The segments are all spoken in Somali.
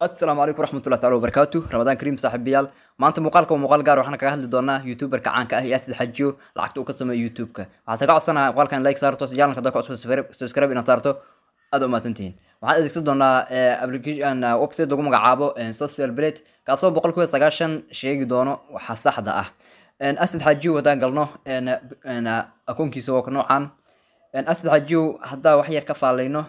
asalaamu calaykum waraxmatullah tacala wabarakaatu ramadaan kariim saaxiibayaal maanta muuqaalka waa muuqaal gaar waxaan kaga hadli doonaa youtuberka caanka ah yaasid xajiyo lacagta uu ka sameeyo youtubeka waxaase ka codsanaha muuqaalkan like saarto jaalanka dadka subscribe inaad saarto aad u mahadsantihiin waxaan adeegsan doonaa eh, application eh, website lagu magacaabo eh, social blade kaasoo boqol kuwa sagaashan sheegi doono waxa saxda ah asid xajiyo haddaan galno akoonkiisa waa noocan asid xajiyo haddaa wax yar ka faalayno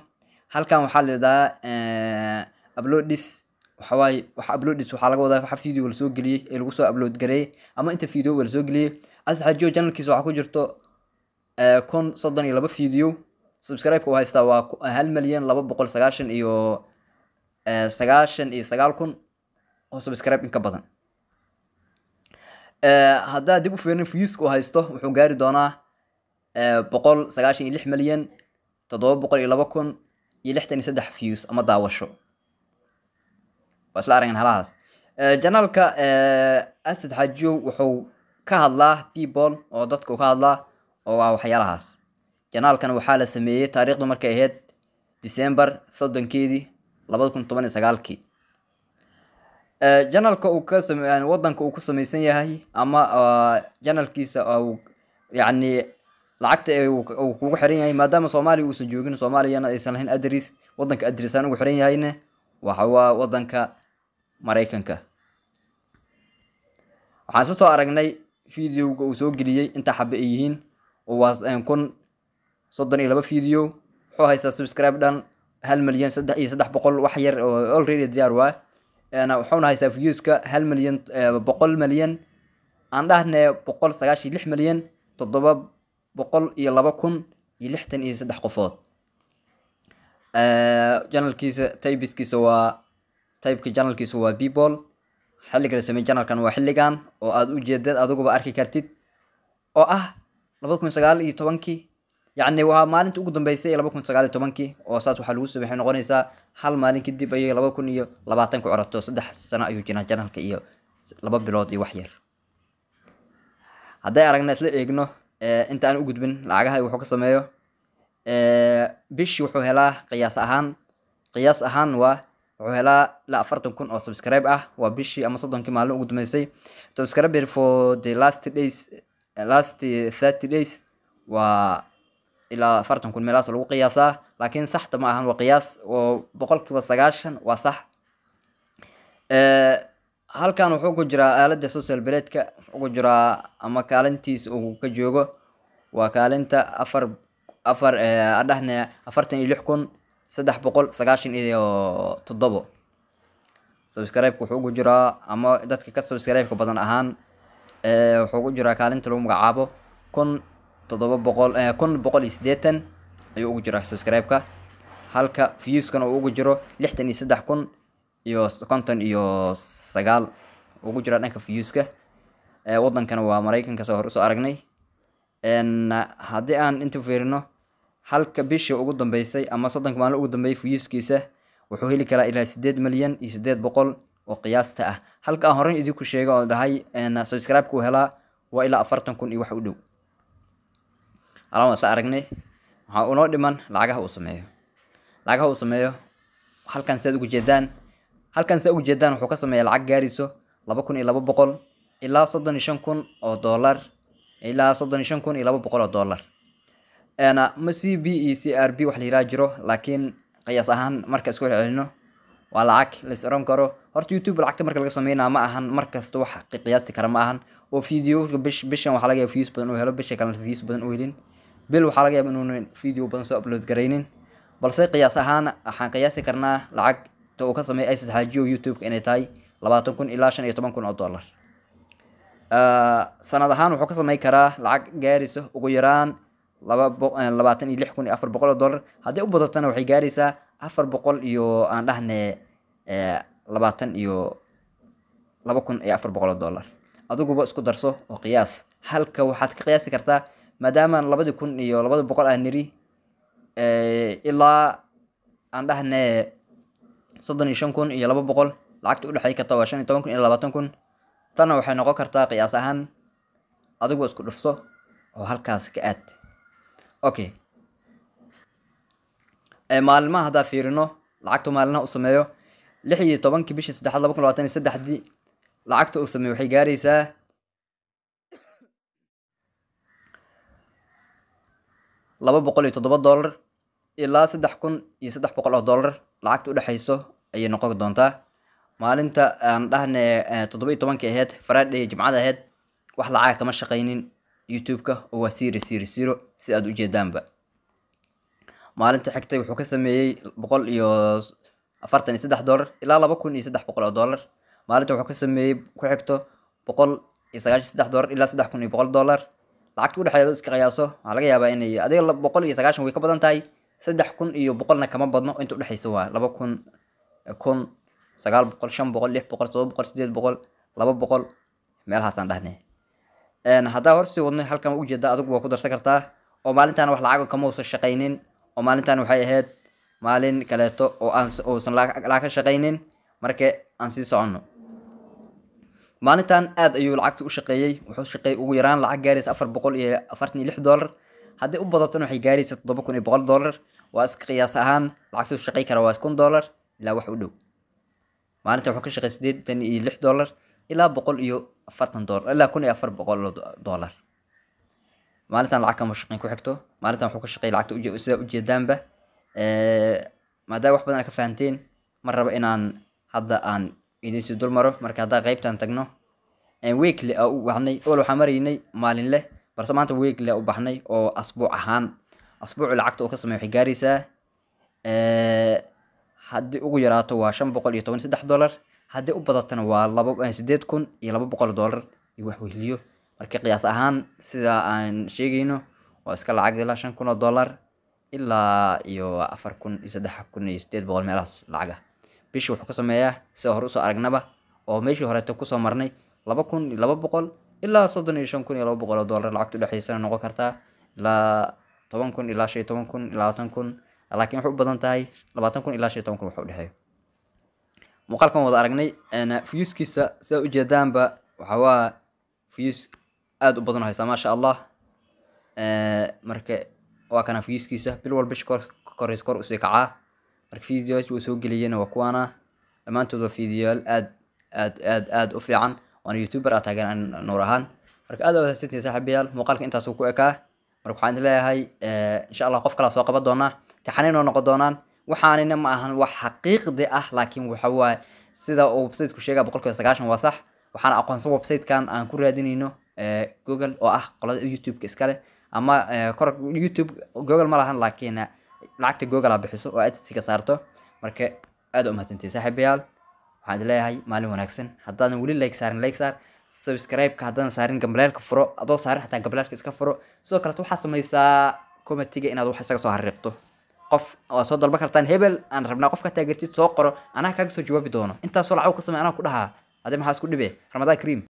halkan waxaa la yidhahaa uploadis waxawaaye wax uploadis waxaa laga wadaa waxa video lasoo geliyey ee lagu soo upload gareeyey ama inta video lasoo geliyey asxarjo janalkiisa waxaa ku jirto eh, kun soddon iyo laba video subscribe-ka u haystaa waa hal milyan laba boqol sagaashan iyo eh, sagaashan iyo sagaal kun oo subscribe in ka badan eh, haddaa dib u fiirin fiiska u haysto wuxuu gaari doonaa boqol sagaashan iyo lix milyan toddoba boqol iyo laba kun iyo lixtan iyo saddex views ama daawasho waa isla aragan halahaas eh, janaalka eh, asad xaajiyow wuxuu ka hadlaa people oo dadka ka hadlaa oo waa waxyaalahaas janaalkan waxaa la sameeyey taariikhdu markay ahayd december sodonkeedii labada kun toban iyo sagaalkii eh, janaalka wadanka uu ku samaysan yahay ama ah, janaalkiisa yacni lacagta uu kugu xiran yahay maadaama soomaaliya uusan joogin soomaaliyana aysan lahayn adris wadanka adrisaan ugu xiran yahayne waxa waa wadanka maraykanka waxaan isla soo aragnay fideoga uu soo geliyey inta xabe ay yihiin kun soddon iyo laba video wuxuu haystaa subscribe dhan hal milyan saddex iyo saddex boqol wax yar oo already diyaar waa wuxuuna haystaa viewska hal milyan eh, boqol milyan aan dhahne boqol iyo lix milyan toddoba boqol iyo laba kun iyo lixtan iyo saddex qofood eh, janalkiisa taybiskiisa waa taybka janalkiisu waa people xilliga la sameeyey janalkan waa xilligan oo aad jeedeed adiguba arki kartid oo ah laba kun sagaal iyo tobankii yacni waa maalinta ugu dambeysay ee laba kun sagaal iyo tobankii oo saas waxaa lagu sameey noqonaysaa hal maalin kadib ayay laba kun iyo labaatanka coroto saddex sano ayuu jiraa janalka iyo laba bilood iyo wax yar hadday aragna isla eegno inta aan u gudbin lacagaha wuxuu ka sameeyo bishii wuxuu helaa qiyaas ahaan qiyaas ahaan waa wuxuu helaa ilaa afartan kun oo subscribe ah waa bishii ama soddonkii maalin ugu dambeysay subscriber for the last days last thirty days waa ilaa afartan kun meelaas lagu qiyaasaa laakiin saxta ma ahan waa qiyaas oo boqolkiiba sagaashan waa sax halkan wuxuu ku jiraa aaladda social bredka wuxuu ku jiraa ama kaalintiis uu ka joogo waa kaalinta afar afar adhahne afartan iyo lix kun saddex boqol sagaashan iyo toddobo sabscribe-ka wuxuu ugu jiraa ama dadka ka sabscribe-ka badan ahaan eh, wuxuu ugu jiraa kaalinta lagu magacaabo kun toddoba boqol eh, kun boqol iyo siddeetan ayuu ugu jiraa sabscribe-ka halka viewskana uu ugu jiro lixdan iyo saddex kun iyo konton iyo sagaal ugu jira dhanka viewska eh, wadankana waa maraykanka soo hor usoo aragnay haddii aan inta fiirino halka bishii ugu dambeysay ama soddonka maalin ugu dambeeyay fuyuuskiisa wuxuu heli karaa ilaa sideed milyan iyo sideed boqol oo qiyaasta ah halka aan horreyn idinku sheega oo dhahay subscribe-ku helaa waa ilaa afartan kun iyo wax u dhow alan waa sa aragnay waxaa unoo dhiman lacagaha uu sameeyo lacagaha uu sameeyo halkan sidaad ugu jeedaan halkan sidaad ugu jeedaan wuxuu ka sameeyaa lacag gaarayso laba kun iyo laba boqol ilaa soddon iyo shan kun oo dollar ilaa soddon iyo shan kun iyo laba boqol oo dollar ma cb b iyo e c r b wax la yihaaha jiro laakiin qiyaas ahaan marka isku celcelino waa lacag la oran karo horta youtube lacagta marka laga sameynaa ma ahan markasta wax qiyaasi kara ma ahan oo video bishan waxaa laga yaba views badan uu helo bisha kalena views badan uu helin bil waxaa laga yaba inuuna video badan soo upload garaynin balse qiyaas ahaan waxaan qiyaasi karnaa lacagta uu ka sameeya ay saddexaajiyo youtube-ka inay tahay labaatan kun ilaa shan iyo toban kun oo dollar sanad ahaan wuxuu ka sameyn karaa lacag gaarisa ugu yaraan Eh, labaatan iyo lix kun iyo afar boqol oo dollar haddii u badatana waxay gaaraysaa afar boqol iyo aan dhahne eh, labaatan iyo laba kun iyo afar boqol oo dollar adiguba isku darso oo qiyaas halka waxaad ka qiyaasi kartaa maadaama labadi kun iyo labada boqol aan niri eh, ilaa aan dhahne soddon iyo shan kun iyo laba boqol lacagta udhexey karta waa shan iyo toban kun ilaa labaatan kun tana waxay noqon kartaa qiyaas ahaan adiguba isku dhufso oo halkaas ka aad okay maalmaha haddaa fiirino lacagtu maalinaha u sameeyo lix iyo tobankii bishii saddexaad laba kun labaatan iyo saddexdii lacagta uu sameeyo waxay gaaraysaa laba boqol iyo toddoba dollar ilaa saddex kun iyo saddex boqol oo dollar lacagta u udhexayso ayay noqon doontaa maalinta aan dhahne toddoba iyo tobankii aheed faraadhe jimcada aheed wax lacaga kama shaqaynin youtube-ka oo waa siri siri siro si aad ujeedaanba maalinta xigtay wuxuu ka sameeyey boqol iyo afartan iyo saddex dollar ilaa laba kun iyo saddex boqol oo doolar maalinta wuxuu ka sameeyey ku xigto boqol iyo sagaashan saddex doolar ilaa saddex kun iyo boqol doolar lacagta u doo iska qiyaaso waxaa laga yaabaa inay adiga boqol iyo sagaashan way ka badan tahay saddex kun iyo boqolna kama badno inta udhexeysa waa laba kun kun sagaal boqol shan boqol lix boqol todoba boqol sideed boqol laba boqol meelahaasaan dhahnay haddaa sii wadno halkan ujeeda adigu waa ku darsan kartaa oo maalintan wax lacago kama shaqaynin oo maalintan waxay ahayd maalin kaleeto oo uusan lacag shaqaynin marka aan sii soconno maalintan aad ayuu lacagta u shaqeeyey wuxuu shaqeeyey ugu yaraan lacag gaaraysa afar boqol iyo afartan iyo lix dollar haddii u badatona waxay gaaraysa toddoba kun iyo boqol dollar waa iska qiyaas ahaan lacagtu shaqey kara waa kun dollar ilaa wax u dhow maalinta wuxuu ka shaqeey siddeetan iyo lix dollar ilaa boqol iyo afartan doolar ilaa kun iyo afar boqol doolar maalintan lacag kama shaqeyn ku xigto maalintan wuxuu ka shaqeey lacagta sida ujeedaanba eh, maadaama wax badan aad ka fahanteen ma rabo inaan hadda aan idinsi dul maro marka haddaa qaybtaan tagno weekly aa u baxnay awal waxaan maraynay maalin balse maanta weekly aa u baxnay oo asbuuc ahaan asbuucu lacagta oo ka samey waxay gaaraysaa eh, haddii ugu yaraato waa shan boqol iyo toban saddex dollar haddii u badatana waa laba eh, sideed kun iyo laba boqol dolar iyo wax weheliyo marka qiyaas ahaan sida aan sheegayno waa iska lacag ilaa shan kun oo dolar ilaa iyo afar kun iyo saddex kun iyo sideed boqol meelahaas lacaga bisha wuxuu ka sameeyaa sida hore usoo aragnaba oo meeshii horeeta kusoo marnay laba kun iyo laba boqol ilaa soddon iyo shan kun iyo laba boqol oo doolar lacagta udhexeysana noqon kartaa ilaa toban kun ilaa shan iyo toban kun ilaa labaatan kun laakiin waxay u badan tahay labaatan kun ilaa shan iyo toban kun waxa udhexeeyo muuqaalkan wada aragnay fiyuskiisa sidaa ujeedaanba waxawaa fiyus aada u badan haysta maasha allah marka waa kana fiyuskiisa bil walba bish koreys kor usii kacaa marka fideoyaasha uu soo geliyena waa kuwaana dhammaantood waa fideoyaal aad aad aad aad u fiican waana youtuber aa taagan nuur ahaan marka aad wadasantihin saaxiibayaal muuqaalka intaasuu ku ekaa marka waxaan idin leeyahay insha allah qof kalaa soo qaban doonaa taxaniin oo noqon doonaan waxaanina ma ahan wax xaqiiqdi ah laakiin waxawaaye sida uu websiteku sheega boqol sagaashan waa sax waxaana aqoonsan websitekan aan ku raadinayno eh, google oo ah qolada youtubeka iskaleh ama eh, kor youtube google ma lahan laakiin eh, lacagta google bixiso oo adsiga saarto marka aad u mahadsantiy saaxiibayaal waxaan idin leeyahay maalin wanaagsan haddaadan weli like saarin like saar subscribe-ka haddaadan saarin gambaleelka furo adoo saarin xataa gambaleelka iska furo sidoo kaleet waxaad samaysaa comatiga inaad wax isaga soo xariiqto qof waa soo dalba kartaan hebel aan rabnaa qof ka taageertid soo qoro anaa kaaga soo jawaabi doono intaasoo lacag u ka samey anaa ku dhahaa ade maxaa isku dhibe ramadaan kariim